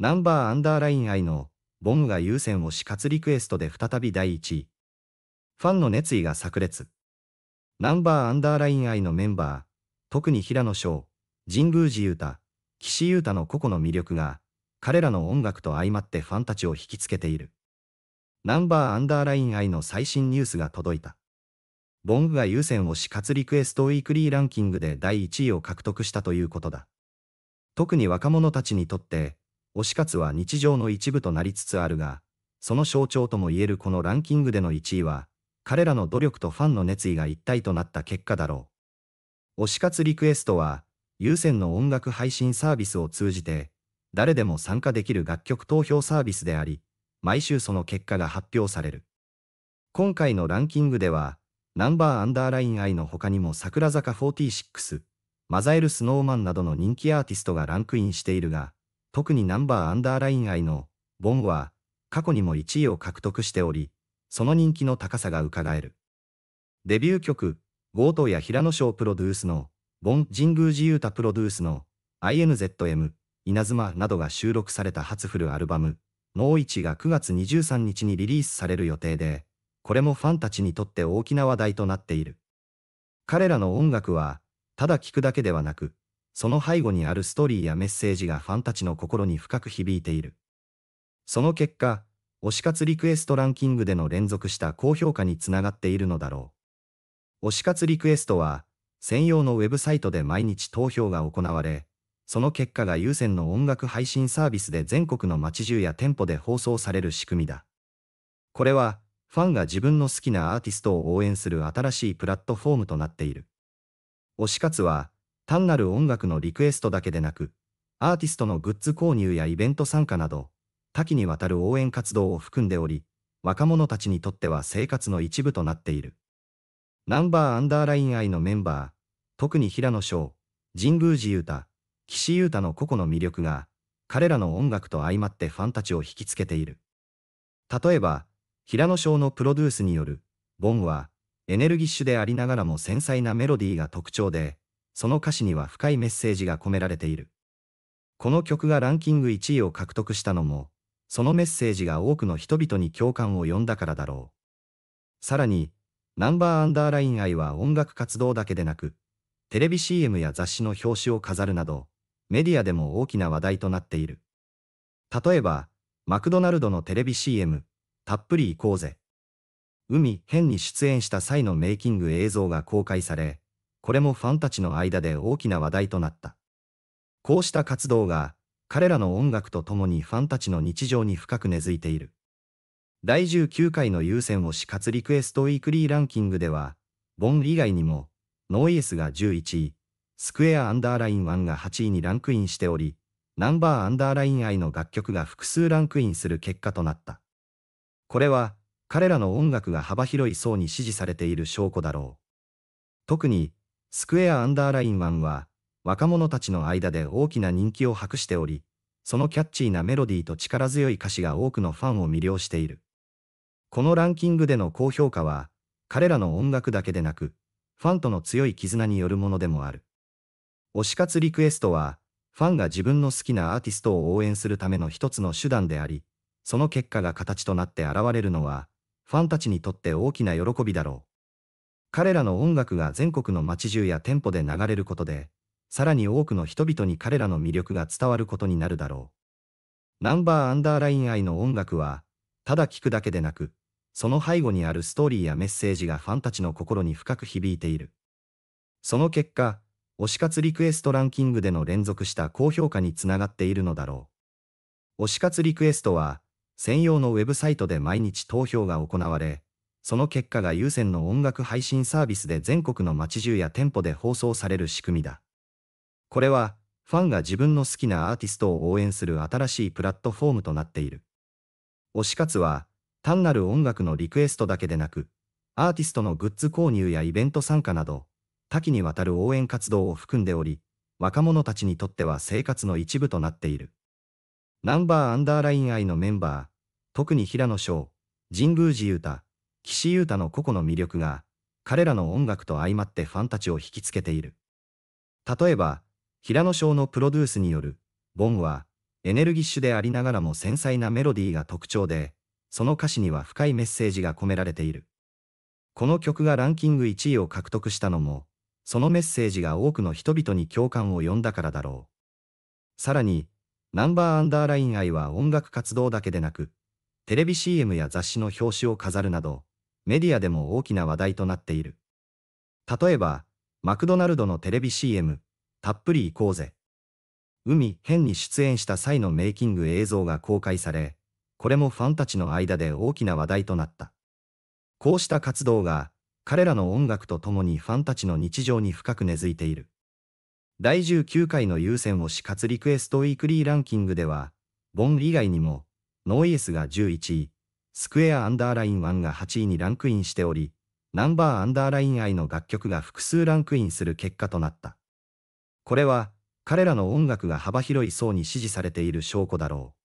ナンバーアンダーライン愛の、ボムが優先を死活リクエストで再び第1位。ファンの熱意が炸裂。ナンバーアンダーライン愛のメンバー、特に平野翔、神宮寺優太、岸優太の個々の魅力が、彼らの音楽と相まってファンたちを引きつけている。ナンバーアンダーライン愛の最新ニュースが届いた。ボングが優先を死活リクエストウィークリーランキングで第1位を獲得したということだ。特に若者たちにとって、推し活は日常の一部となりつつあるが、その象徴ともいえるこのランキングでの1位は、彼らの努力とファンの熱意が一体となった結果だろう。推し活リクエストは、有線の音楽配信サービスを通じて、誰でも参加できる楽曲投票サービスであり、毎週その結果が発表される。今回のランキングでは、ナンバーアンダーライン I の他にも桜坂46、マザエルスノーマンなどの人気アーティストがランクインしているが、特にナンバーアンダーライン愛の、ボンは、過去にも1位を獲得しており、その人気の高さが伺える。デビュー曲、ゴートや平野翔プロデュースの、ボン・神宮寺勇太プロデュースの、INZM、稲妻などが収録された初フルアルバム、ノーイチが9月23日にリリースされる予定で、これもファンたちにとって大きな話題となっている。彼らの音楽は、ただ聴くだけではなく、その背後にあるストーリーやメッセージがファンたちの心に深く響いている。その結果、推し活リクエストランキングでの連続した高評価につながっているのだろう。推し活リクエストは、専用のウェブサイトで毎日投票が行われ、その結果が有線の音楽配信サービスで全国の街中や店舗で放送される仕組みだ。これは、ファンが自分の好きなアーティストを応援する新しいプラットフォームとなっている。推し活は、単なる音楽のリクエストだけでなく、アーティストのグッズ購入やイベント参加など、多岐にわたる応援活動を含んでおり、若者たちにとっては生活の一部となっている。ナンバーアンダーライン愛のメンバー、特に平野翔、神宮寺優太、岸優太の個々の魅力が、彼らの音楽と相まってファンたちを引きつけている。例えば、平野翔のプロデュースによる、ボンは、エネルギッシュでありながらも繊細なメロディーが特徴で、その歌詞には深いメッセージが込められている。この曲がランキング1位を獲得したのも、そのメッセージが多くの人々に共感を呼んだからだろう。さらに、ナンバーアンダーライン愛は音楽活動だけでなく、テレビ CM や雑誌の表紙を飾るなど、メディアでも大きな話題となっている。例えば、マクドナルドのテレビ CM、たっぷり行こうぜ。海、変に出演した際のメイキング映像が公開され、これもファンたちの間で大きな話題となった。こうした活動が、彼らの音楽とともにファンたちの日常に深く根付いている。第19回の優先を死活リクエストウィークリーランキングでは、ボン以外にも、ノーイエスが11位、スクエアアンダーライン1が8位にランクインしており、ナンバーアンダーライン愛の楽曲が複数ランクインする結果となった。これは、彼らの音楽が幅広い層に支持されている証拠だろう。特に、スクエアアンダーライン1は、若者たちの間で大きな人気を博しており、そのキャッチーなメロディーと力強い歌詞が多くのファンを魅了している。このランキングでの高評価は、彼らの音楽だけでなく、ファンとの強い絆によるものでもある。推し活リクエストは、ファンが自分の好きなアーティストを応援するための一つの手段であり、その結果が形となって現れるのは、ファンたちにとって大きな喜びだろう。彼らの音楽が全国の街中や店舗で流れることで、さらに多くの人々に彼らの魅力が伝わることになるだろう。ナンバーアンダーライン愛の音楽は、ただ聴くだけでなく、その背後にあるストーリーやメッセージがファンたちの心に深く響いている。その結果、推し活リクエストランキングでの連続した高評価につながっているのだろう。推し活リクエストは、専用のウェブサイトで毎日投票が行われ、その結果が有線の音楽配信サービスで全国の街中や店舗で放送される仕組みだ。これは、ファンが自分の好きなアーティストを応援する新しいプラットフォームとなっている。推し活は、単なる音楽のリクエストだけでなく、アーティストのグッズ購入やイベント参加など、多岐にわたる応援活動を含んでおり、若者たちにとっては生活の一部となっている。ナンバーアンダーライン愛のメンバー、特に平野翔、神宮寺勇太、岸優太の個々の魅力が、彼らの音楽と相まってファンたちを引きつけている。例えば、平野翔のプロデュースによる、ボンは、エネルギッシュでありながらも繊細なメロディーが特徴で、その歌詞には深いメッセージが込められている。この曲がランキング1位を獲得したのも、そのメッセージが多くの人々に共感を呼んだからだろう。さらに、ナンバーアンダーライン愛は音楽活動だけでなく、テレビ CM や雑誌の表紙を飾るなど、メディアでも大きな話題となっている。例えば、マクドナルドのテレビ CM、たっぷり行こうぜ。海、変に出演した際のメイキング映像が公開され、これもファンたちの間で大きな話題となった。こうした活動が、彼らの音楽とともにファンたちの日常に深く根付いている。第19回の優先を死活リクエストウィークリーランキングでは、ボン以外にも、ノイエスが11位、スクエアアンダーライン1が8位にランクインしており、ナンバーアンダーライン I の楽曲が複数ランクインする結果となった。これは、彼らの音楽が幅広い層に支持されている証拠だろう。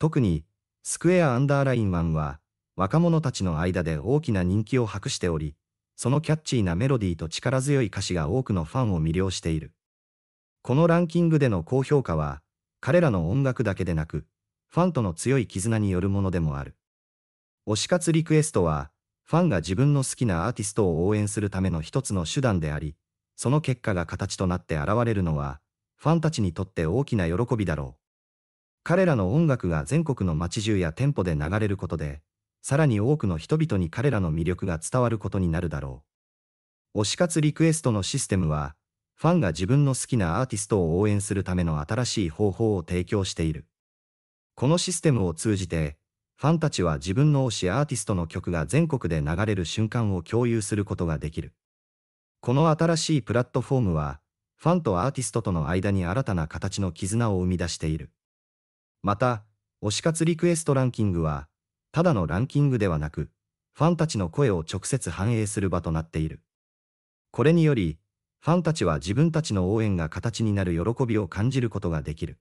特に、スクエアアンダーライン1は、若者たちの間で大きな人気を博しており、そのキャッチーなメロディーと力強い歌詞が多くのファンを魅了している。このランキングでの高評価は、彼らの音楽だけでなく、ファンとの強い絆によるものでもある。推し活リクエストは、ファンが自分の好きなアーティストを応援するための一つの手段であり、その結果が形となって現れるのは、ファンたちにとって大きな喜びだろう。彼らの音楽が全国の街中や店舗で流れることで、さらに多くの人々に彼らの魅力が伝わることになるだろう。推し活リクエストのシステムは、ファンが自分の好きなアーティストを応援するための新しい方法を提供している。このシステムを通じて、ファンたちは自分の推しアーティストの曲が全国で流れる瞬間を共有することができる。この新しいプラットフォームは、ファンとアーティストとの間に新たな形の絆を生み出している。また、推し活リクエストランキングは、ただのランキングではなく、ファンたちの声を直接反映する場となっている。これにより、ファンたちは自分たちの応援が形になる喜びを感じることができる。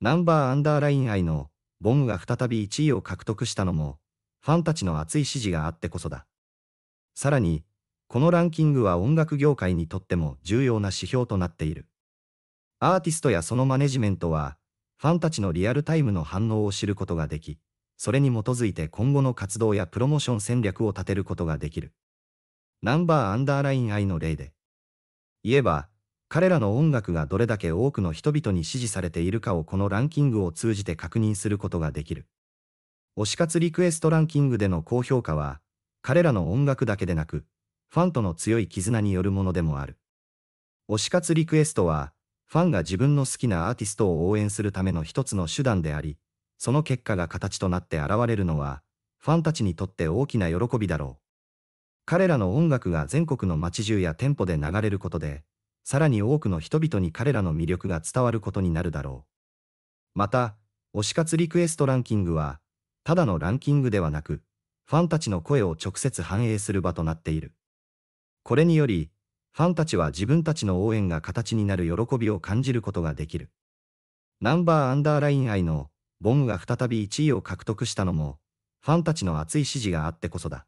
ナンバーアンダーライン愛のボムが再び1位を獲得したのも、ファンたちの熱い支持があってこそだ。さらに、このランキングは音楽業界にとっても重要な指標となっている。アーティストやそのマネジメントは、ファンたちのリアルタイムの反応を知ることができ、それに基づいて今後の活動やプロモーション戦略を立てることができる。ナンバーアンダーライン I の例で、言えば、彼らの音楽がどれだけ多くの人々に支持されているかをこのランキングを通じて確認することができる。推し活リクエストランキングでの高評価は、彼らの音楽だけでなく、ファンとの強い絆によるものでもある。推し活リクエストは、ファンが自分の好きなアーティストを応援するための一つの手段であり、その結果が形となって現れるのは、ファンたちにとって大きな喜びだろう。彼らの音楽が全国の街中や店舗で流れることで、さらに多くの人々に彼らの魅力が伝わることになるだろう。また、推し活リクエストランキングは、ただのランキングではなく、ファンたちの声を直接反映する場となっている。これにより、ファンたちは自分たちの応援が形になる喜びを感じることができる。ナンバーアンダーライン愛のボムが再び1位を獲得したのも、ファンたちの熱い支持があってこそだ。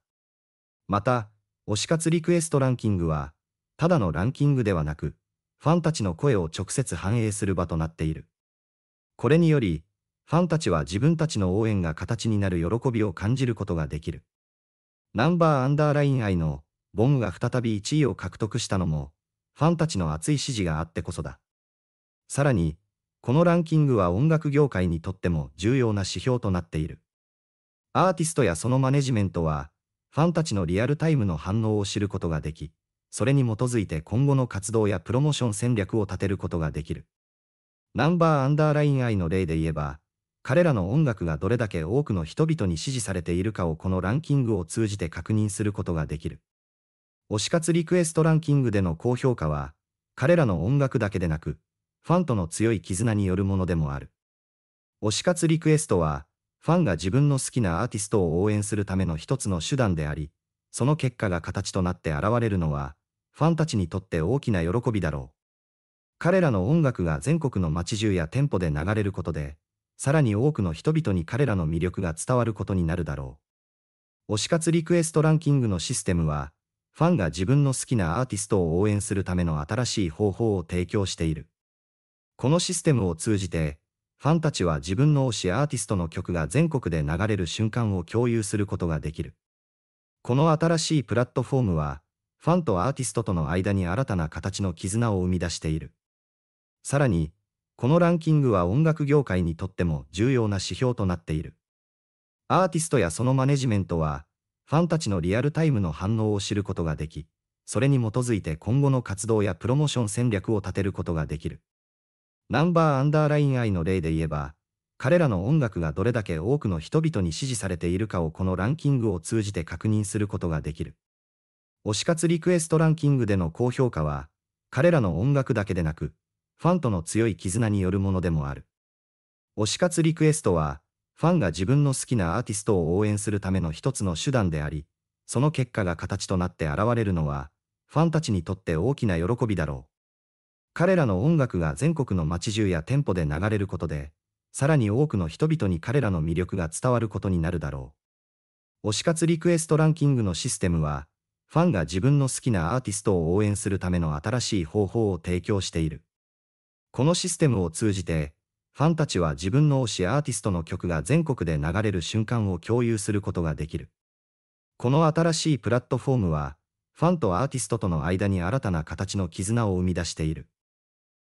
また、推し活リクエストランキングは、ただのランキングではなく、ファンたちの声を直接反映する場となっている。これにより、ファンたちは自分たちの応援が形になる喜びを感じることができる。ナンバーアンダーライン愛のボンが再び1位を獲得したのも、ファンたちの熱い支持があってこそだ。さらに、このランキングは音楽業界にとっても重要な指標となっている。アーティストやそのマネジメントは、ファンたちのリアルタイムの反応を知ることができ、それに基づいて今後の活動やプロモーション戦略を立てることができる。ナンバーアンダーライン I の例で言えば、彼らの音楽がどれだけ多くの人々に支持されているかをこのランキングを通じて確認することができる。推し活リクエストランキングでの高評価は、彼らの音楽だけでなく、ファンとの強い絆によるものでもある。推し活リクエストは、ファンが自分の好きなアーティストを応援するための一つの手段であり、その結果が形となって現れるのは、ファンたちにとって大きな喜びだろう。彼らの音楽が全国の街中や店舗で流れることで、さらに多くの人々に彼らの魅力が伝わることになるだろう。推し活リクエストランキングのシステムは、ファンが自分の好きなアーティストを応援するための新しい方法を提供している。このシステムを通じて、ファンたちは自分の推しアーティストの曲が全国で流れる瞬間を共有することができる。この新しいプラットフォームは、ファンとアーティストとの間に新たな形の絆を生み出している。さらに、このランキングは音楽業界にとっても重要な指標となっている。アーティストやそのマネジメントは、ファンたちのリアルタイムの反応を知ることができ、それに基づいて今後の活動やプロモーション戦略を立てることができる。ナンバーアンダーライン I の例で言えば、彼らの音楽がどれだけ多くの人々に支持されているかをこのランキングを通じて確認することができる。推し活リクエストランキングでの高評価は、彼らの音楽だけでなく、ファンとの強い絆によるものでもある。推し活リクエストは、ファンが自分の好きなアーティストを応援するための一つの手段であり、その結果が形となって現れるのは、ファンたちにとって大きな喜びだろう。彼らの音楽が全国の街中や店舗で流れることで、さらに多くの人々に彼らの魅力が伝わることになるだろう。推し活リクエストランキングのシステムは、ファンが自分の好きなアーティストを応援するための新しい方法を提供している。このシステムを通じて、ファンたちは自分の推しアーティストの曲が全国で流れる瞬間を共有することができる。この新しいプラットフォームは、ファンとアーティストとの間に新たな形の絆を生み出している。